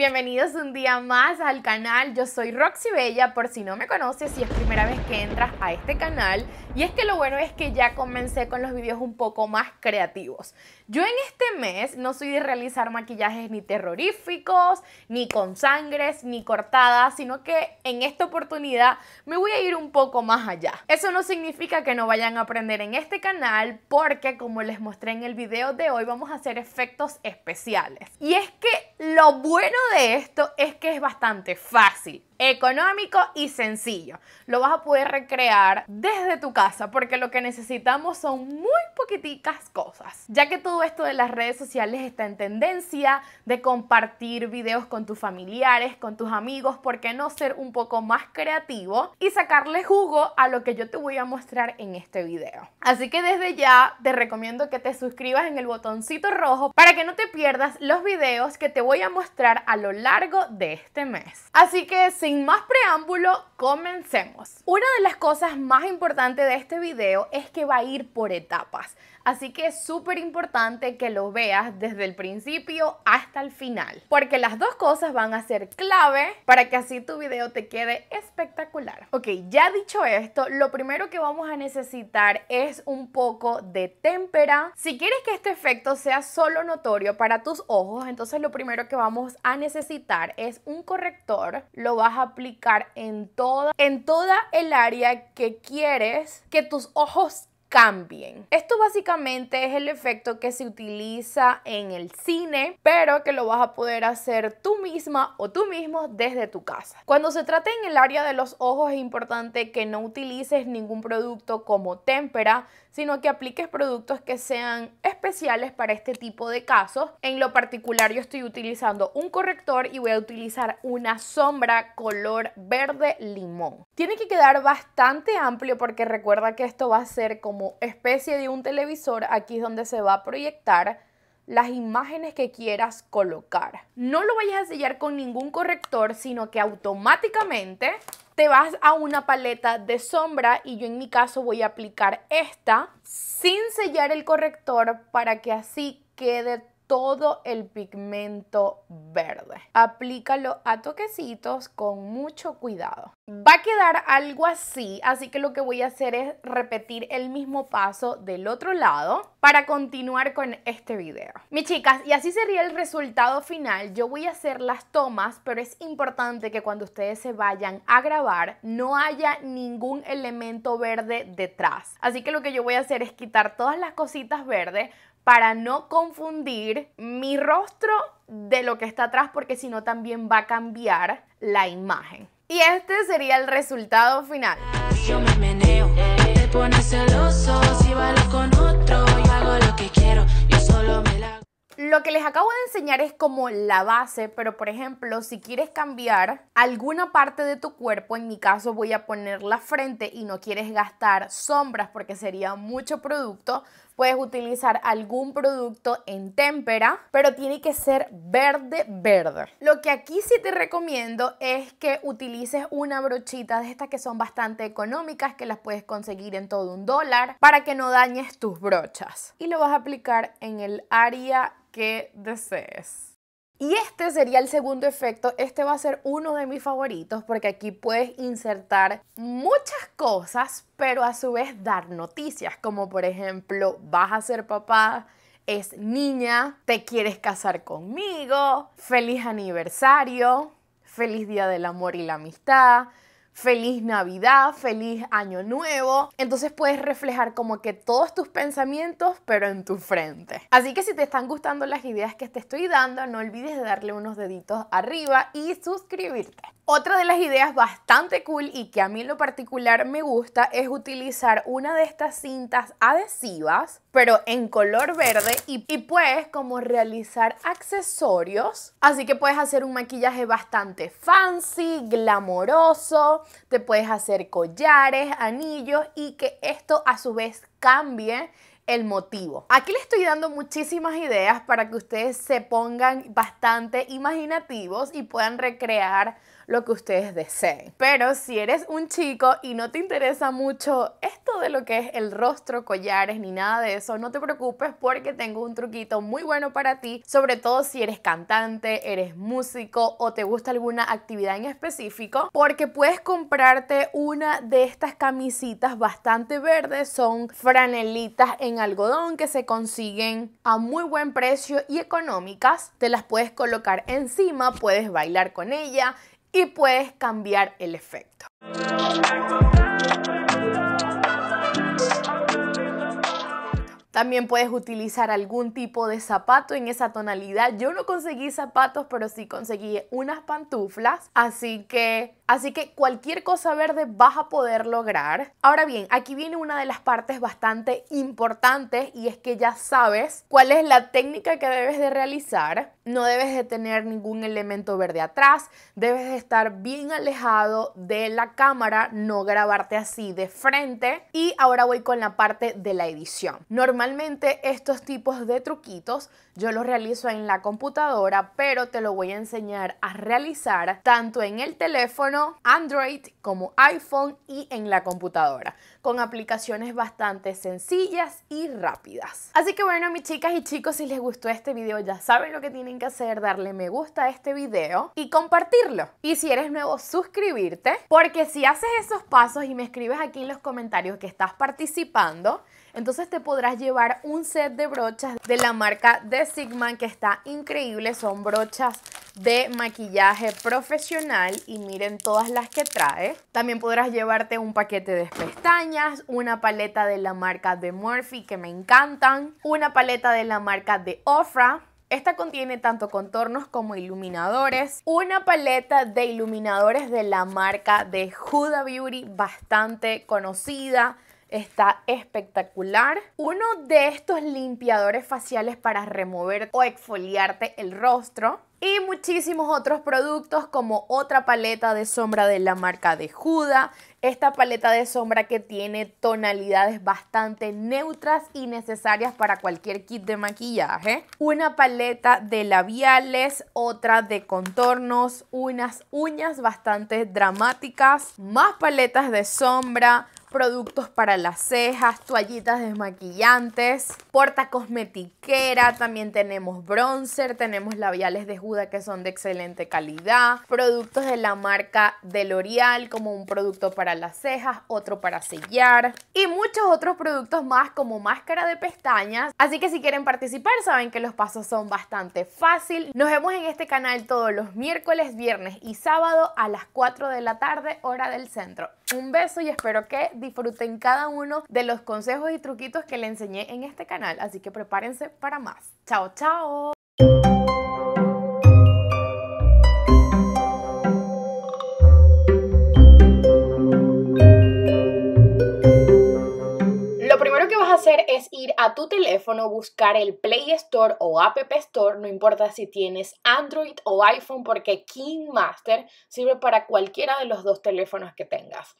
Bienvenidos un día más al canal. Yo soy Roxy Bella, por si no me conoces y es primera vez que entras a este canal. Y es que lo bueno es que ya comencé con los videos un poco más creativos. Yo en este mes no soy de realizar maquillajes ni terroríficos, ni con sangres, ni cortadas, sino que en esta oportunidad me voy a ir un poco más allá. Eso no significa que no vayan a aprender en este canal porque como les mostré en el video de hoy vamos a hacer efectos especiales. Y es que lo bueno de esto es que es bastante fácil económico y sencillo. Lo vas a poder recrear desde tu casa porque lo que necesitamos son muy poquiticas cosas. Ya que todo esto de las redes sociales está en tendencia de compartir videos con tus familiares, con tus amigos, ¿por qué no ser un poco más creativo y sacarle jugo a lo que yo te voy a mostrar en este video? Así que desde ya te recomiendo que te suscribas en el botoncito rojo para que no te pierdas los videos que te voy a mostrar a lo largo de este mes. Así que sí sin más preámbulo, comencemos. Una de las cosas más importantes de este video es que va a ir por etapas. Así que es súper importante que lo veas desde el principio hasta el final, porque las dos cosas van a ser clave para que así tu video te quede espectacular. Ok, ya dicho esto, lo primero que vamos a necesitar es un poco de témpera. Si quieres que este efecto sea solo notorio para tus ojos, entonces lo primero que vamos a necesitar es un corrector. Lo vas a aplicar en toda, en toda el área que quieres que tus ojos cambien. Esto básicamente es el efecto que se utiliza en el cine, pero que lo vas a poder hacer tú misma o tú mismo desde tu casa. Cuando se trata en el área de los ojos es importante que no utilices ningún producto como témpera, sino que apliques productos que sean especiales para este tipo de casos. En lo particular yo estoy utilizando un corrector y voy a utilizar una sombra color verde limón. Tiene que quedar bastante amplio porque recuerda que esto va a ser como especie de un televisor, aquí es donde se va a proyectar las imágenes que quieras colocar. No lo vayas a sellar con ningún corrector, sino que automáticamente te vas a una paleta de sombra y yo en mi caso voy a aplicar esta sin sellar el corrector para que así quede todo el pigmento verde. Aplícalo a toquecitos con mucho cuidado. Va a quedar algo así, así que lo que voy a hacer es repetir el mismo paso del otro lado para continuar con este video. Mis chicas, y así sería el resultado final. Yo voy a hacer las tomas, pero es importante que cuando ustedes se vayan a grabar no haya ningún elemento verde detrás. Así que lo que yo voy a hacer es quitar todas las cositas verdes para no confundir mi rostro de lo que está atrás porque si no también va a cambiar la imagen. Y este sería el resultado final. lo que Lo que les acabo de enseñar es como la base, pero por ejemplo, si quieres cambiar alguna parte de tu cuerpo, en mi caso voy a poner la frente y no quieres gastar sombras porque sería mucho producto, puedes utilizar algún producto en témpera, pero tiene que ser verde, verde. Lo que aquí sí te recomiendo es que utilices una brochita de estas que son bastante económicas, que las puedes conseguir en todo un dólar, para que no dañes tus brochas. Y lo vas a aplicar en el área que desees. Y este sería el segundo efecto, este va a ser uno de mis favoritos porque aquí puedes insertar muchas cosas, pero a su vez dar noticias, como por ejemplo, vas a ser papá, es niña, te quieres casar conmigo, feliz aniversario, feliz día del amor y la amistad, feliz Navidad, feliz Año Nuevo. Entonces puedes reflejar como que todos tus pensamientos, pero en tu frente. Así que si te están gustando las ideas que te estoy dando, no olvides darle unos deditos arriba y suscribirte. Otra de las ideas bastante cool y que a mí en lo particular me gusta es utilizar una de estas cintas adhesivas, pero en color verde y, puedes como realizar accesorios. Así que puedes hacer un maquillaje bastante fancy, glamoroso, te puedes hacer collares, anillos y que esto a su vez cambie el motivo. Aquí les estoy dando muchísimas ideas para que ustedes se pongan bastante imaginativos y puedan recrear lo que ustedes deseen. Pero si eres un chico y no te interesa mucho esto de lo que es el rostro, collares ni nada de eso, no te preocupes porque tengo un truquito muy bueno para ti, sobre todo si eres cantante, eres músico o te gusta alguna actividad en específico, porque puedes comprarte una de estas camisitas bastante verdes, son franelitas en algodón que se consiguen a muy buen precio y económicas, te las puedes colocar encima, puedes bailar con ella y puedes cambiar el efecto. También puedes utilizar algún tipo de zapato en esa tonalidad. Yo no conseguí zapatos, pero sí conseguí unas pantuflas. Así que Así que cualquier cosa verde vas a poder lograr. Ahora bien, aquí viene una de las partes bastante importantes y es que ya sabes cuál es la técnica que debes de realizar. No debes de tener ningún elemento verde atrás, debes de estar bien alejado de la cámara, no grabarte así de frente. Y ahora voy con la parte de la edición. Normalmente estos tipos de truquitos yo los realizo en la computadora, pero te lo voy a enseñar a realizar tanto en el teléfono Android como iPhone y en la computadora, con aplicaciones bastante sencillas y rápidas. Así que bueno, mis chicas y chicos, si les gustó este video ya saben lo que tienen que hacer, darle me gusta a este video y compartirlo. Y si eres nuevo, suscribirte, porque si haces esos pasos y me escribes aquí en los comentarios que estás participando, entonces te podrás llevar un set de brochas de la marca de Sigma que está increíble, son brochas de maquillaje profesional y miren todas las que trae. También podrás llevarte un paquete de pestañas, una paleta de la marca de Murphy que me encantan, una paleta de la marca de Ofra, esta contiene tanto contornos como iluminadores. Una paleta de iluminadores de la marca de Huda Beauty, bastante conocida. Está espectacular. Uno de estos limpiadores faciales para remover o exfoliarte el rostro y muchísimos otros productos como otra paleta de sombra de la marca de Juda, esta paleta de sombra que tiene tonalidades bastante neutras y necesarias para cualquier kit de maquillaje, una paleta de labiales, otra de contornos, unas uñas bastante dramáticas, más paletas de sombra, productos para las cejas, toallitas desmaquillantes, porta cosmetiquera, también tenemos bronzer, tenemos labiales de juda que son de excelente calidad, productos de la marca de L'Oreal como un producto para las cejas, otro para sellar y muchos otros productos más como máscara de pestañas. Así que si quieren participar saben que los pasos son bastante fácil. Nos vemos en este canal todos los miércoles, viernes y sábado a las 4 de la tarde hora del centro. Un beso y espero que disfruten cada uno de los consejos y truquitos que le enseñé en este canal. Así que prepárense para más. Chao, chao. a tu teléfono buscar el Play Store o App Store, no importa si tienes Android o iPhone, porque Kingmaster sirve para cualquiera de los dos teléfonos que tengas.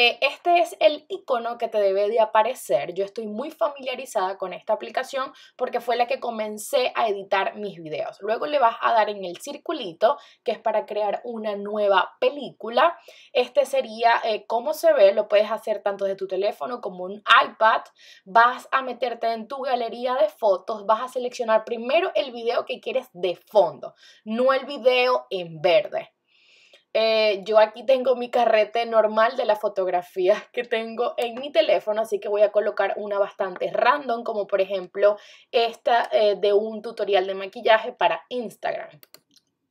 Eh, este es el icono que te debe de aparecer. Yo estoy muy familiarizada con esta aplicación porque fue la que comencé a editar mis videos. Luego le vas a dar en el circulito, que es para crear una nueva película. Este sería como eh, cómo se ve, lo puedes hacer tanto de tu teléfono como un iPad. Vas a meterte en tu galería de fotos, vas a seleccionar primero el video que quieres de fondo, no el video en verde. Eh, yo aquí tengo mi carrete normal de las fotografías que tengo en mi teléfono, así que voy a colocar una bastante random, como por ejemplo esta eh, de un tutorial de maquillaje para Instagram.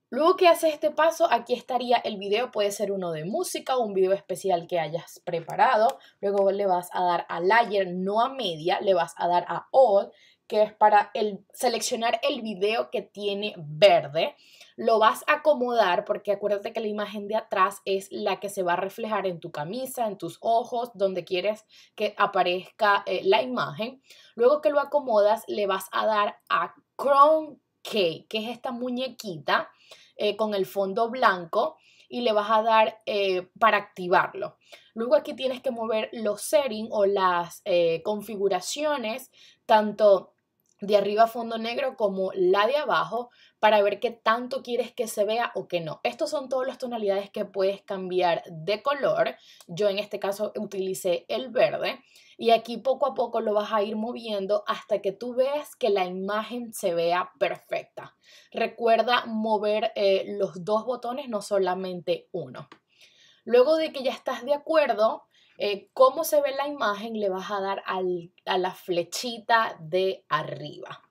Luego que haces este paso, aquí estaría el video, puede ser uno de música o un video especial que hayas preparado. Luego le vas a dar a layer, no a media, le vas a dar a all, que es para el, seleccionar el video que tiene verde. Lo vas a acomodar porque acuérdate que la imagen de atrás es la que se va a reflejar en tu camisa, en tus ojos, donde quieres que aparezca eh, la imagen. Luego que lo acomodas, le vas a dar a Chrome Key, que es esta muñequita eh, con el fondo blanco y le vas a dar eh, para activarlo. Luego aquí tienes que mover los settings o las configuraciones, tanto de arriba a fondo negro como la de abajo para ver qué tanto quieres que se vea o que no. Estos son todas las tonalidades que puedes cambiar de color. Yo en este caso utilicé el verde y aquí poco a poco lo vas a ir moviendo hasta que tú veas que la imagen se vea perfecta. Recuerda mover eh, los dos botones, no solamente uno. Luego de que ya estás de acuerdo, eh, cómo se ve la imagen, le vas a dar a la flechita de arriba.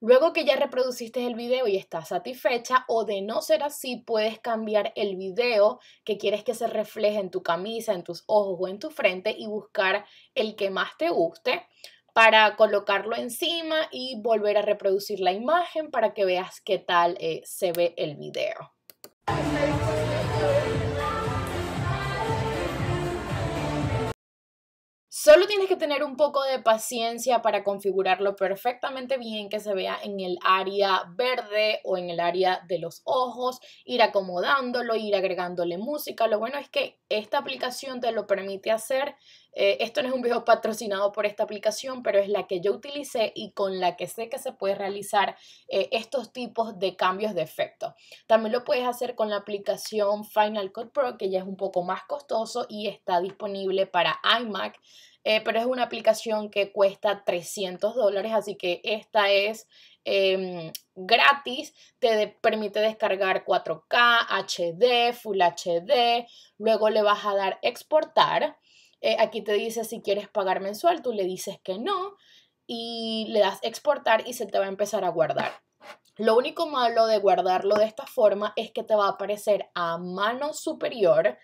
Luego que ya reproduciste el video y estás satisfecha o de no ser así, puedes cambiar el video que quieres que se refleje en tu camisa, en tus ojos o en tu frente y buscar el que más te guste para colocarlo encima y volver a reproducir la imagen para que veas qué tal eh, se ve el video. Solo tienes que tener un poco de paciencia para configurarlo perfectamente bien, que se vea en el área verde o en el área de los ojos, ir acomodándolo, ir agregándole música. Lo bueno es que esta aplicación te lo permite hacer eh, esto no es un video patrocinado por esta aplicación, pero es la que yo utilicé y con la que sé que se puede realizar eh, estos tipos de cambios de efecto. También lo puedes hacer con la aplicación Final Cut Pro, que ya es un poco más costoso y está disponible para iMac. Eh, pero es una aplicación que cuesta 300 dólares, así que esta es em, gratis, te permite descargar 4K, HD, Full HD, luego le vas a dar exportar eh, aquí te dice si quieres pagar mensual, tú le dices que no y le das exportar y se te va a empezar a guardar. Lo único malo de guardarlo de esta forma es que te va a aparecer a mano superior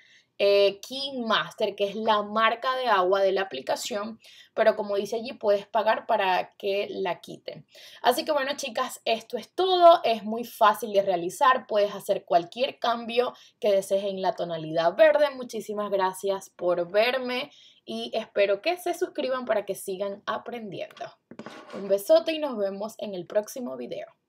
eh, Master, que es la marca de agua de la aplicación, pero como dice allí, puedes pagar para que la quiten. Así que bueno, chicas, esto es todo, es muy fácil de realizar, puedes hacer cualquier cambio que desees en la tonalidad verde. Muchísimas gracias por verme y espero que se suscriban para que sigan aprendiendo. Un besote y nos vemos en el próximo video.